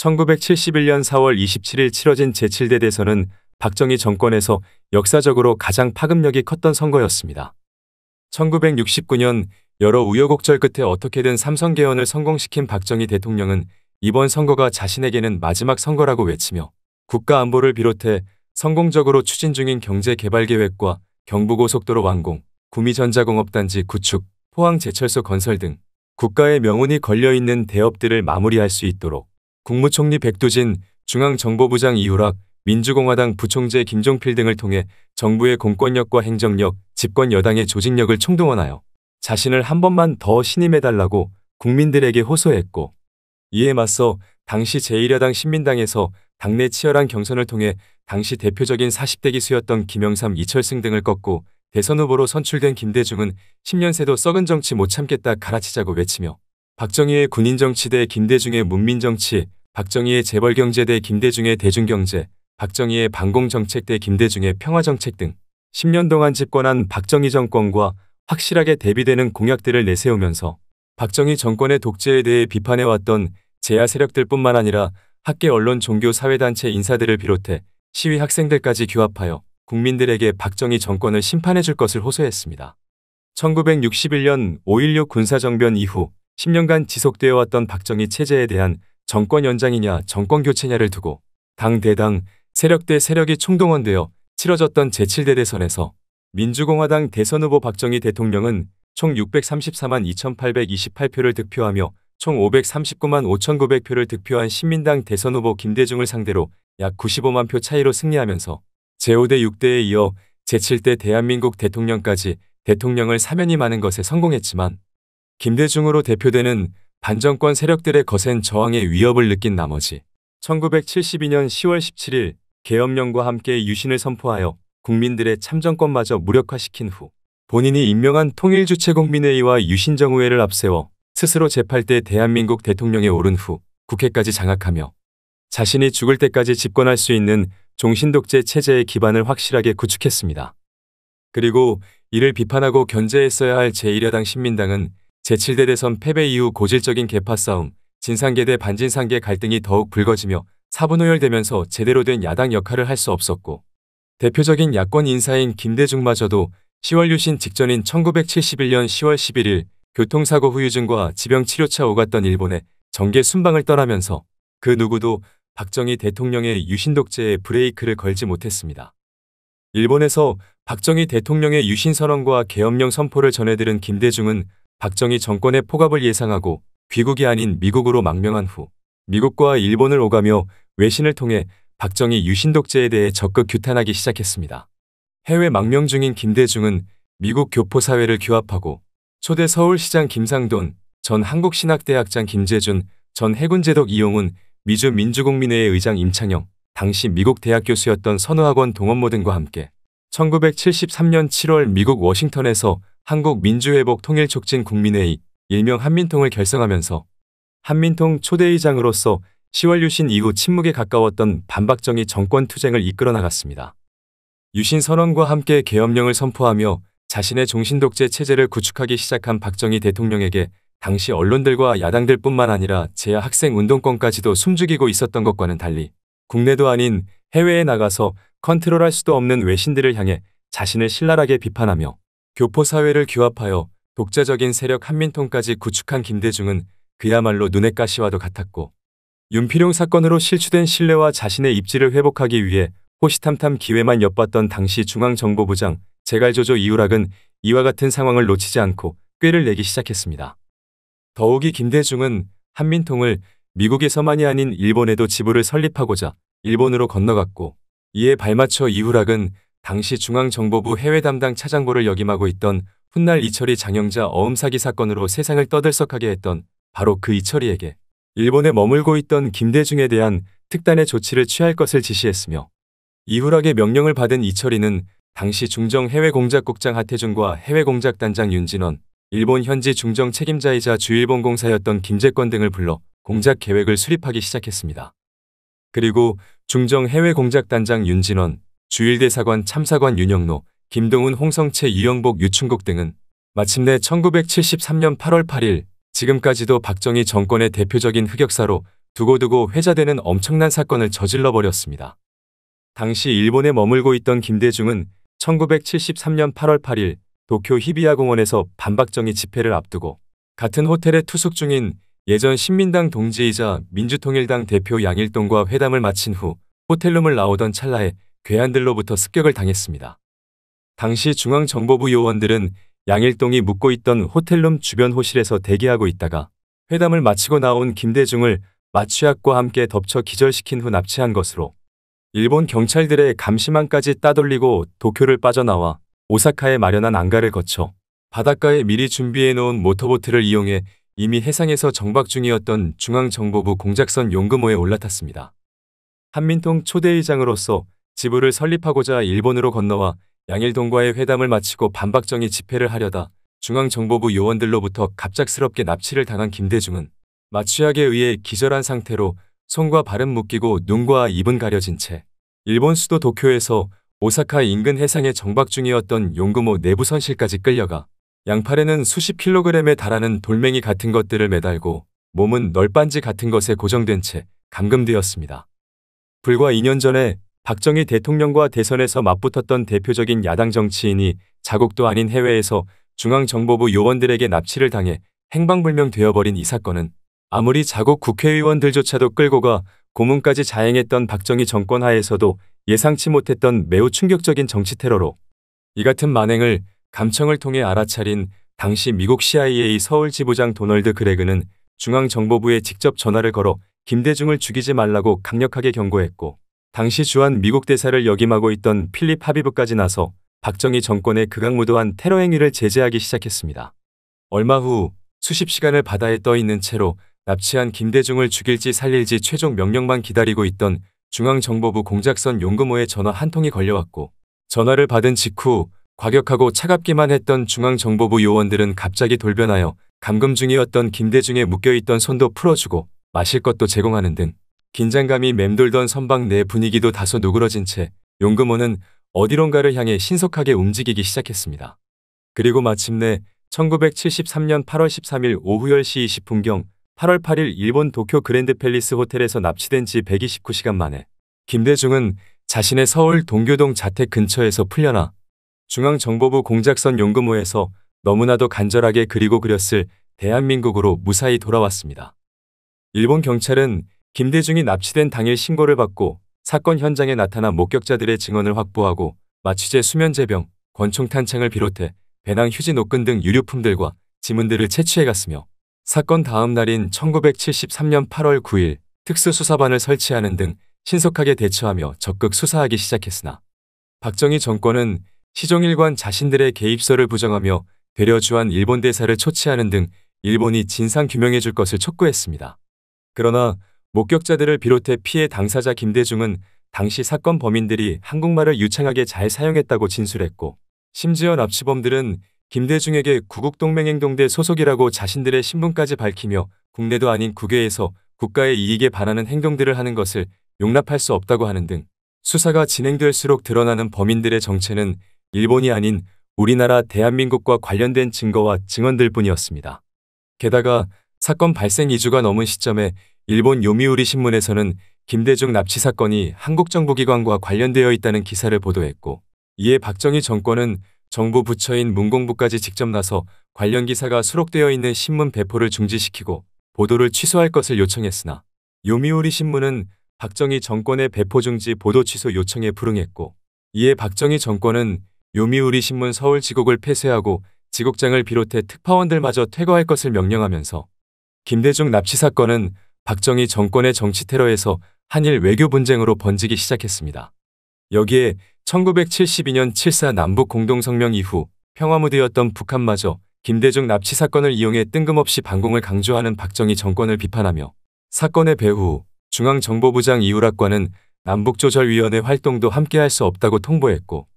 1971년 4월 27일 치러진 제7대 대선은 박정희 정권에서 역사적으로 가장 파급력이 컸던 선거였습니다. 1969년 여러 우여곡절 끝에 어떻게든 삼성 개헌을 성공시킨 박정희 대통령은 이번 선거가 자신에게는 마지막 선거라고 외치며 국가 안보를 비롯해 성공적으로 추진 중인 경제 개발 계획과 경부고속도로 완공, 구미전자공업단지 구축, 포항제철소 건설 등 국가의 명운이 걸려있는 대업들을 마무리할 수 있도록 국무총리 백두진, 중앙정보부장 이호락, 민주공화당 부총재 김종필 등을 통해 정부의 공권력과 행정력, 집권 여당의 조직력을 총동원하여 자신을 한 번만 더 신임해달라고 국민들에게 호소했고 이에 맞서 당시 제1야당 신민당에서 당내 치열한 경선을 통해 당시 대표적인 40대 기수였던 김영삼, 이철승 등을 꺾고 대선 후보로 선출된 김대중은 10년 새도 썩은 정치 못 참겠다 갈아치자고 외치며 박정희의 군인정치대 김대중의 문민정치, 박정희의 재벌경제 대 김대중의 대중경제, 박정희의 반공정책 대 김대중의 평화정책 등 10년 동안 집권한 박정희 정권과 확실하게 대비되는 공약들을 내세우면서 박정희 정권의 독재에 대해 비판해왔던 재야 세력들뿐만 아니라 학계 언론 종교 사회단체 인사들을 비롯해 시위 학생들까지 규합하여 국민들에게 박정희 정권을 심판해줄 것을 호소했습니다. 1961년 5.16 군사정변 이후 10년간 지속되어 왔던 박정희 체제에 대한 정권 연장이냐 정권 교체냐를 두고 당 대당 세력 대 세력이 총동원되어 치러졌던 제7대 대선에서 민주공화당 대선 후보 박정희 대통령은 총 634만 2828표를 득표하며 총 539만 5900표를 득표한 신민당 대선 후보 김대중을 상대로 약 95만 표 차이로 승리하면서 제5대 6대에 이어 제7대 대한민국 대통령까지 대통령을 사면이 많은 것에 성공했지만 김대중으로 대표되는 반정권 세력들의 거센 저항의 위협을 느낀 나머지 1972년 10월 17일 계엄령과 함께 유신을 선포하여 국민들의 참정권마저 무력화시킨 후 본인이 임명한 통일주체국민회의와 유신정의회를 앞세워 스스로 재팔 때 대한민국 대통령에 오른 후 국회까지 장악하며 자신이 죽을 때까지 집권할 수 있는 종신독재 체제의 기반을 확실하게 구축했습니다. 그리고 이를 비판하고 견제했어야 할 제1야당 신민당은 제7대 대선 패배 이후 고질적인 개파 싸움, 진상계 대 반진상계 갈등이 더욱 불거지며 사분오열되면서 제대로 된 야당 역할을 할 수 없었고 대표적인 야권 인사인 김대중마저도 10월 유신 직전인 1971년 10월 11일 교통사고 후유증과 지병치료차 오갔던 일본에 정계 순방을 떠나면서 그 누구도 박정희 대통령의 유신 독재에 브레이크를 걸지 못했습니다. 일본에서 박정희 대통령의 유신 선언과 계엄령 선포를 전해들은 김대중은 박정희 정권의 포갑을 예상하고 귀국이 아닌 미국으로 망명한 후 미국과 일본을 오가며 외신을 통해 박정희 유신 독재에 대해 적극 규탄하기 시작했습니다. 해외 망명 중인 김대중은 미국 교포사회를 규합하고 초대 서울시장 김상돈, 전 한국신학대학장 김재준, 전 해군제독 이용훈, 미주 민주국민회의 의장 임창영, 당시 미국 대학 교수였던 선우학원 동원모 등과 함께 1973년 7월 미국 워싱턴에서 한국민주회복 통일촉진 국민회의 일명 한민통을 결성하면서 한민통 초대의장으로서 10월 유신 이후 침묵에 가까웠던 반박정희 정권 투쟁을 이끌어 나갔습니다. 유신 선언과 함께 계엄령을 선포하며 자신의 종신독재 체제를 구축하기 시작한 박정희 대통령에게 당시 언론들과 야당들 뿐만 아니라 재야 학생 운동권까지도 숨죽이고 있었던 것과는 달리 국내도 아닌 해외에 나가서 컨트롤할 수도 없는 외신들을 향해 자신을 신랄하게 비판하며 교포사회를 규합하여 독자적인 세력 한민통까지 구축한 김대중은 그야말로 눈의 가시와도 같았고 윤필용 사건으로 실추된 신뢰와 자신의 입지를 회복하기 위해 호시탐탐 기회만 엿봤던 당시 중앙정보부장 제갈조조 이우락은 이와 같은 상황을 놓치지 않고 꾀를 내기 시작했습니다. 더욱이 김대중은 한민통을 미국에서만이 아닌 일본에도 지부를 설립하고자 일본으로 건너갔고 이에 발맞춰 이후락은 당시 중앙정보부 해외 담당 차장보를 역임하고 있던 훗날 이철이 장영자 어음 사기 사건으로 세상을 떠들썩하게 했던 바로 그 이철이에게 일본에 머물고 있던 김대중에 대한 특단의 조치를 취할 것을 지시했으며 이후락의 명령을 받은 이철이는 당시 중정 해외공작국장 하태준과 해외공작단장 윤진원, 일본 현지 중정 책임자이자 주일본 공사였던 김재권 등을 불러 공작 계획을 수립하기 시작했습니다. 그리고 중정 해외공작단장 윤진원, 주일대사관 참사관 윤영로, 김동훈 홍성채 이영복 유충국 등은 마침내 1973년 8월 8일 지금까지도 박정희 정권의 대표적인 흑역사로 두고두고 회자되는 엄청난 사건을 저질러버렸습니다. 당시 일본에 머물고 있던 김대중은 1973년 8월 8일 도쿄 히비야 공원에서 반박정희 집회를 앞두고 같은 호텔에 투숙 중인 예전 신민당 동지이자 민주통일당 대표 양일동과 회담을 마친 후 호텔룸을 나오던 찰나에 괴한들로부터 습격을 당했습니다. 당시 중앙정보부 요원들은 양일동이 묵고 있던 호텔룸 주변 호실에서 대기하고 있다가 회담을 마치고 나온 김대중을 마취약과 함께 덮쳐 기절시킨 후 납치한 것으로 일본 경찰들의 감시망까지 따돌리고 도쿄를 빠져나와 오사카에 마련한 안가를 거쳐 바닷가에 미리 준비해놓은 모터보트를 이용해 이미 해상에서 정박 중이었던 중앙정보부 공작선 용금호에 올라탔습니다. 한민통 초대의장으로서 지부를 설립하고자 일본으로 건너와 양일동과의 회담을 마치고 반박정이 집회를 하려다 중앙정보부 요원들로부터 갑작스럽게 납치를 당한 김대중은 마취약에 의해 기절한 상태로 손과 발은 묶이고 눈과 입은 가려진 채 일본 수도 도쿄에서 오사카 인근 해상에 정박 중이었던 용구모 내부선실까지 끌려가 양팔에는 수십 킬로그램에 달하는 돌멩이 같은 것들을 매달고 몸은 널빤지 같은 것에 고정된 채 감금되었습니다. 불과 2년 전에 박정희 대통령과 대선에서 맞붙었던 대표적인 야당 정치인이 자국도 아닌 해외에서 중앙정보부 요원들에게 납치를 당해 행방불명 되어버린 이 사건은 아무리 자국 국회의원들조차도 끌고 가 고문까지 자행했던 박정희 정권 하에서도 예상치 못했던 매우 충격적인 정치 테러로 이 같은 만행을 감청을 통해 알아차린 당시 미국 CIA 서울 지부장 도널드 그레그는 중앙정보부에 직접 전화를 걸어 김대중을 죽이지 말라고 강력하게 경고했고 당시 주한 미국 대사를 역임하고 있던 필립 하비브까지 나서 박정희 정권의 극악무도한 테러 행위를 제재하기 시작했습니다. 얼마 후 수십 시간을 바다에 떠 있는 채로 납치한 김대중을 죽일지 살릴지 최종 명령만 기다리고 있던 중앙정보부 공작선 용금호에 전화 한 통이 걸려왔고 전화를 받은 직후 과격하고 차갑기만 했던 중앙정보부 요원들은 갑자기 돌변하여 감금 중이었던 김대중에 묶여있던 손도 풀어주고 마실 것도 제공하는 등 긴장감이 맴돌던 선박 내 네 분위기도 다소 누그러진 채 용금호는 어디론가를 향해 신속하게 움직이기 시작했습니다. 그리고 마침내 1973년 8월 13일 오후 10시 20분경 8월 8일 일본 도쿄 그랜드 팰리스 호텔에서 납치된 지 129시간 만에 김대중은 자신의 서울 동교동 자택 근처에서 풀려나 중앙정보부 공작선 용금호에서 너무나도 간절하게 그리고 그렸을 대한민국으로 무사히 돌아왔습니다. 일본 경찰은 김대중이 납치된 당일 신고를 받고 사건 현장에 나타난 목격자들의 증언을 확보하고 마취제 수면제병, 권총탄창을 비롯해 배낭 휴지 노끈 등 유류품들과 지문들을 채취해갔으며 사건 다음 날인 1973년 8월 9일 특수수사반을 설치하는 등 신속하게 대처하며 적극 수사하기 시작했으나 박정희 정권은 시종일관 자신들의 개입설을 부정하며 되려 주한 일본 대사를 초치하는 등 일본이 진상규명해줄 것을 촉구했습니다. 그러나 목격자들을 비롯해 피해 당사자 김대중은 당시 사건 범인들이 한국말을 유창하게 잘 사용했다고 진술했고 심지어 납치범들은 김대중에게 구국동맹행동대 소속이라고 자신들의 신분까지 밝히며 국내도 아닌 국외에서 국가의 이익에 반하는 행동들을 하는 것을 용납할 수 없다고 하는 등 수사가 진행될수록 드러나는 범인들의 정체는 일본이 아닌 우리나라 대한민국과 관련된 증거와 증언들 뿐이었습니다. 게다가 사건 발생 2주가 넘은 시점에 일본 요미우리 신문에서는 김대중 납치 사건이 한국 정부기관과 관련되어 있다는 기사를 보도했고 이에 박정희 정권은 정부 부처인 문공부까지 직접 나서 관련 기사가 수록되어 있는 신문 배포를 중지시키고 보도를 취소할 것을 요청했으나 요미우리 신문은 박정희 정권의 배포 중지 보도 취소 요청에 불응했고 이에 박정희 정권은 요미우리 신문 서울 지국을 폐쇄하고 지국장을 비롯해 특파원들마저 퇴거할 것을 명령하면서 김대중 납치 사건은 박정희 정권의 정치 테러에서 한일 외교 분쟁으로 번지기 시작했습니다. 여기에 1972년 7사 남북 공동성명 이후 평화무드였던 북한마저 김대중 납치 사건을 이용해 뜬금없이 반공을 강조하는 박정희 정권을 비판하며 사건의 배후 중앙정보부장 이우락과는 남북조절위원회 활동도 함께할 수 없다고 통보했고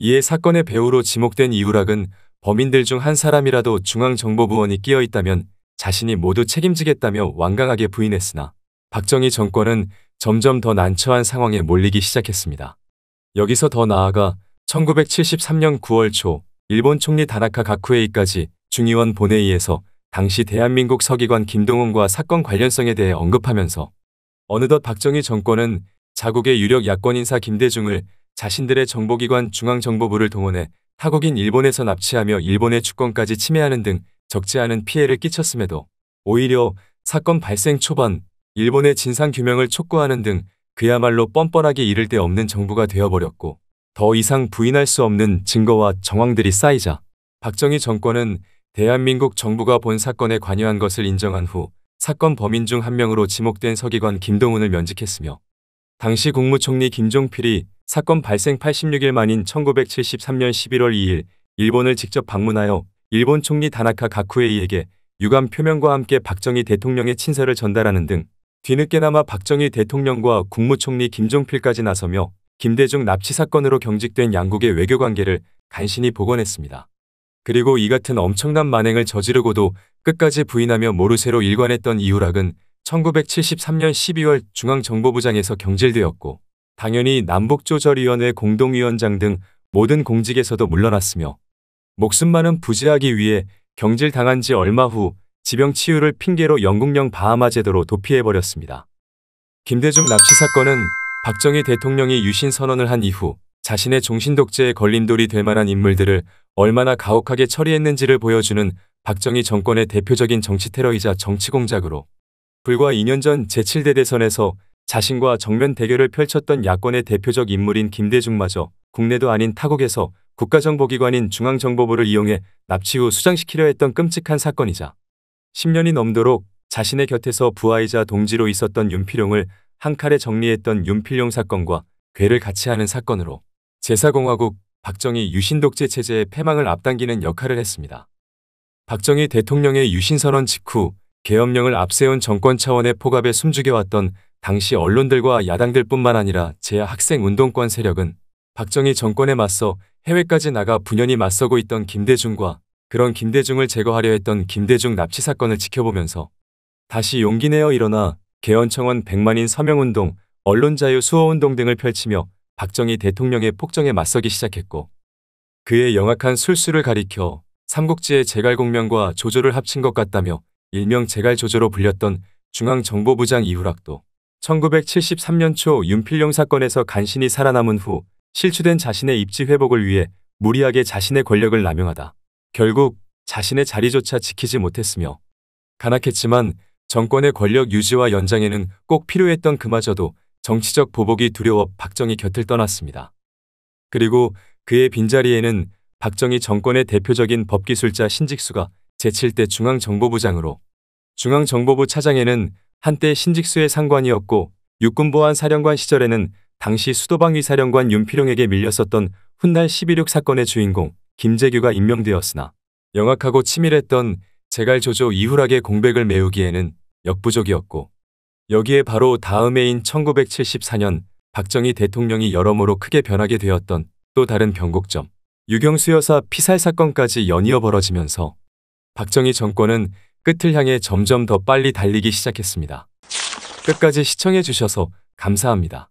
이에 사건의 배후로 지목된 이우락은 범인들 중 한 사람이라도 중앙정보부원이 끼어 있다면 자신이 모두 책임지겠다며 완강하게 부인했으나 박정희 정권은 점점 더 난처한 상황에 몰리기 시작했습니다. 여기서 더 나아가 1973년 9월 초 일본 총리 다나카 가쿠에이까지 중의원 본회의에서 당시 대한민국 서기관 김동훈과 사건 관련성에 대해 언급하면서 어느덧 박정희 정권은 자국의 유력 야권인사 김대중을 자신들의 정보기관 중앙정보부를 동원해 타국인 일본에서 납치하며 일본의 주권까지 침해하는 등 적지 않은 피해를 끼쳤음에도 오히려 사건 발생 초반 일본의 진상규명을 촉구하는 등 그야말로 뻔뻔하게 이를 데 없는 정부가 되어버렸고 더 이상 부인할 수 없는 증거와 정황들이 쌓이자 박정희 정권은 대한민국 정부가 본 사건에 관여한 것을 인정한 후 사건 범인 중 한 명으로 지목된 서기관 김동훈을 면직했으며 당시 국무총리 김종필이 사건 발생 86일 만인 1973년 11월 2일 일본을 직접 방문하여 일본 총리 다나카 가쿠에이에게 유감 표명과 함께 박정희 대통령의 친서를 전달하는 등 뒤늦게나마 박정희 대통령과 국무총리 김종필까지 나서며 김대중 납치 사건으로 경직된 양국의 외교관계를 간신히 복원했습니다. 그리고 이 같은 엄청난 만행을 저지르고도 끝까지 부인하며 모르쇠로 일관했던 이우락은 1973년 12월 중앙정보부장에서 경질되었고 당연히 남북조절위원회 공동위원장 등 모든 공직에서도 물러났으며 목숨만은 부지하기 위해 경질당한 지 얼마 후 지병 치유를 핑계로 영국령 바하마 제도로 도피해버렸습니다. 김대중 납치 사건은 박정희 대통령이 유신 선언을 한 이후 자신의 종신독재에 걸림돌이 될 만한 인물들을 얼마나 가혹하게 처리했는지를 보여주는 박정희 정권의 대표적인 정치 테러이자 정치 공작으로 불과 2년 전 제7대 대선에서 자신과 정면 대결을 펼쳤던 야권의 대표적 인물인 김대중마저 국내도 아닌 타국에서 국가정보기관인 중앙정보부를 이용해 납치 후 수장시키려 했던 끔찍한 사건이자 10년이 넘도록 자신의 곁에서 부하이자 동지로 있었던 윤필용을 한 칼에 정리했던 윤필용 사건과 괴를 같이 하는 사건으로 제사공화국 박정희 유신독재 체제의 패망을 앞당기는 역할을 했습니다. 박정희 대통령의 유신선언 직후 계엄령을 앞세운 정권 차원의 포갑에 숨죽여왔던 당시 언론들과 야당들뿐만 아니라 재학생운동권 세력은 박정희 정권에 맞서 해외까지 나가 분연히 맞서고 있던 김대중과 그런 김대중을 제거하려 했던 김대중 납치 사건을 지켜보면서 다시 용기 내어 일어나 개헌청원 100만인 서명운동, 언론자유 수호운동 등을 펼치며 박정희 대통령의 폭정에 맞서기 시작했고 그의 영악한 술수를 가리켜 삼국지의 제갈공명과 조조를 합친 것 같다며 일명 제갈조조로 불렸던 중앙정보부장 이후락도 1973년 초 윤필용 사건에서 간신히 살아남은 후 실추된 자신의 입지 회복을 위해 무리하게 자신의 권력을 남용하다. 결국 자신의 자리조차 지키지 못했으며 가악했지만 정권의 권력 유지와 연장에는 꼭 필요했던 그마저도 정치적 보복이 두려워 박정희 곁을 떠났습니다. 그리고 그의 빈자리에는 박정희 정권의 대표적인 법기술자 신직수가 제7대 중앙정보부장으로 중앙정보부 차장에는 한때 신직수의 상관이었고 육군보안 사령관 시절에는 당시 수도방 위사령관 윤필용에게 밀렸었던 훗날 12.6 사건의 주인공 김재규가 임명되었으나 영악하고 치밀했던 제갈조조 이후락의 공백을 메우기에는 역부족이었고 여기에 바로 다음 해인 1974년 박정희 대통령이 여러모로 크게 변하게 되었던 또 다른 변곡점 유경수 여사 피살 사건까지 연이어 벌어지면서 박정희 정권은 끝을 향해 점점 더 빨리 달리기 시작했습니다. 끝까지 시청해주셔서 감사합니다.